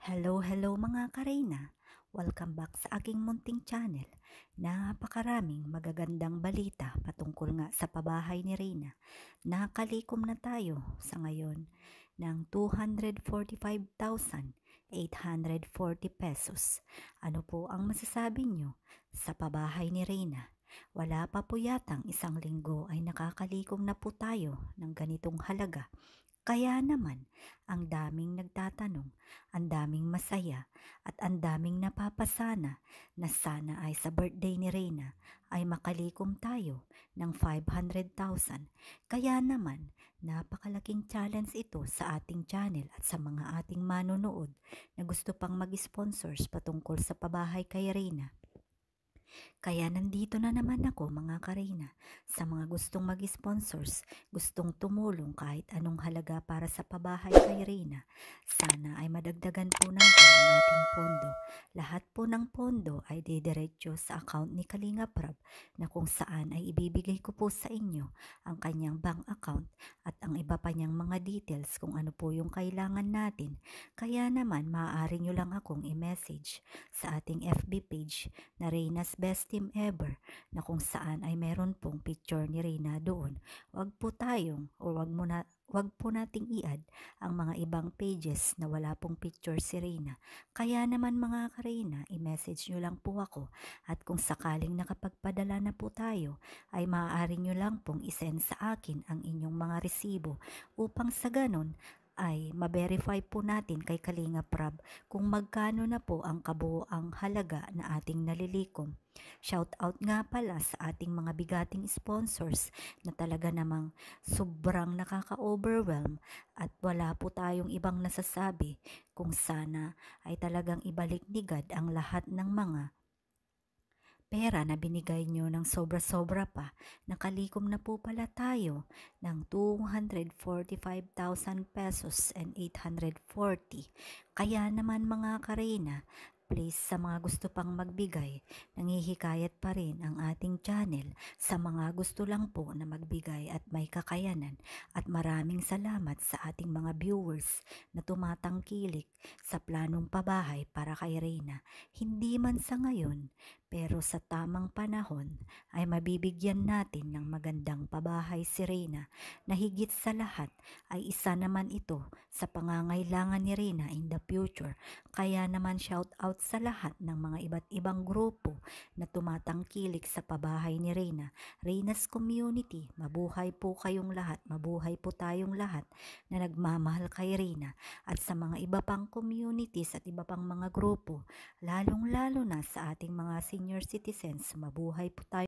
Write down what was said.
Hello, hello mga kareyna! Welcome back sa aking munting channel. Napakaraming magagandang balita patungkol nga sa pabahay ni Reina. Nakalikom na tayo sa ngayon ng 245,840 pesos. Ano po ang masasabi nyo sa pabahay ni Reina? Wala pa po yatang isang linggo ay nakakalikom na po tayo ng ganitong halaga kaya naman, ang daming nagtatanong, ang daming masaya, at ang daming napapasana na sana ay sa birthday ni Reyna ay makalikom tayo ng 500,000. Kaya naman, napakalaking challenge ito sa ating channel at sa mga ating manonood na gusto pang mag-sponsors patungkol sa pabahay kay Reyna. Kaya nandito na naman ako mga karina sa mga gustong mag-sponsors, gustong tumulong kahit anong halaga para sa pabahay kay Reina. Sana ay madagdagan po natin ang ating pondo. Lahat po ng pondo ay didiretso sa account ni Kalinga Prab na kung saan ay ibibigay ko po sa inyo ang kanyang bank account at ang iba pa niyang mga details kung ano po yung kailangan natin. Kaya naman maaari nyo lang akong i-message sa ating FB page na Reina's Best Team Ever na kung saan ay meron pong picture ni Reina doon. Huwag po tayong o wag mo na Huwag po nating iad ang mga ibang pages na wala pong picture si Reina. Kaya naman mga ka-Reina, i-message nyo lang po ako at kung sakaling nakapagpadala na po tayo, ay maaari nyo lang pong isend sa akin ang inyong mga resibo upang sa ganon ay ma-verify po natin kay Kalinga Prab kung magkano na po ang kabuoang halaga na ating nalilikom. Shout out nga pala sa ating mga bigating sponsors na talaga namang sobrang nakaka-overwhelm at wala po tayong ibang nasasabi kung sana ay talagang ibalik ni God ang lahat ng mga pera na binigay nyo ng sobra-sobra pa, nakalikom na po pala tayo ng 245,000 pesos and 840. Kaya naman mga karina, please sa mga gusto pang magbigay, nangihikayat pa rin ang ating channel sa mga gusto lang po na magbigay at may kakayanan. At maraming salamat sa ating mga viewers na tumatangkilik sa planong pabahay para kay Reyna. Hindi man sa ngayon, pero sa tamang panahon ay mabibigyan natin ng magandang pabahay si Reyna na higit sa lahat ay isa naman ito sa pangangailangan ni Reyna in the future. Kaya naman shout out sa lahat ng mga iba't ibang grupo na tumatangkilik sa pabahay ni Reyna. Reyna's community, mabuhay po kayong lahat, mabuhay po tayong lahat na nagmamahal kay Reyna at sa mga iba pang communities at iba pang mga grupo, lalong-lalo na sa ating mga senior citizens. Mabuhay po tayo.